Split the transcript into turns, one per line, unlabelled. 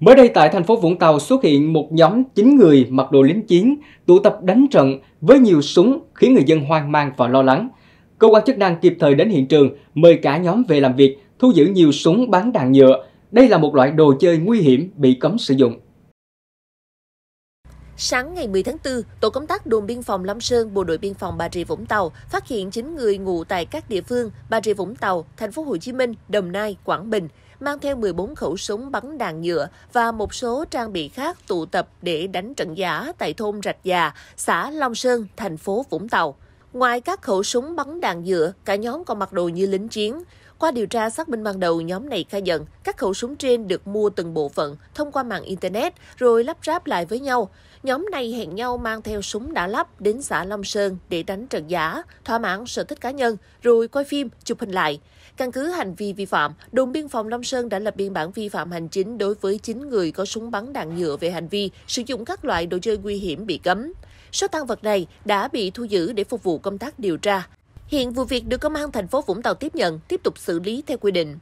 Mới đây tại thành phố Vũng Tàu xuất hiện một nhóm 9 người mặc đồ lính chiến tụ tập đánh trận với nhiều súng khiến người dân hoang mang và lo lắng. Cơ quan chức năng kịp thời đến hiện trường, mời cả nhóm về làm việc, thu giữ nhiều súng bắn đạn nhựa. Đây là một loại đồ chơi nguy hiểm bị cấm sử dụng.
Sáng ngày 10 tháng 4, tổ công tác đồn biên phòng Lâm Sơn, bộ đội biên phòng Bà Rịa Vũng Tàu phát hiện 9 người ngụ tại các địa phương Bà Rịa Vũng Tàu, Thành phố Hồ Chí Minh, Đồng Nai, Quảng Bình mang theo 14 khẩu súng bắn đạn nhựa và một số trang bị khác tụ tập để đánh trận giả tại thôn Rạch Già, xã Long Sơn, thành phố Vũng Tàu. Ngoài các khẩu súng bắn đạn nhựa, cả nhóm còn mặc đồ như lính chiến. Qua điều tra xác minh ban đầu, nhóm này khai nhận các khẩu súng trên được mua từng bộ phận thông qua mạng Internet rồi lắp ráp lại với nhau. Nhóm này hẹn nhau mang theo súng đã lắp đến xã Long Sơn để đánh trận giả, thỏa mãn sở thích cá nhân, rồi quay phim, chụp hình lại. Căn cứ hành vi vi phạm, đồn biên phòng Long Sơn đã lập biên bản vi phạm hành chính đối với 9 người có súng bắn đạn nhựa về hành vi sử dụng các loại đồ chơi nguy hiểm bị cấm. Số tăng vật này đã bị thu giữ để phục vụ công tác điều tra. Hiện vụ việc được Công an thành phố Vũng Tàu tiếp nhận, tiếp tục xử lý theo quy định.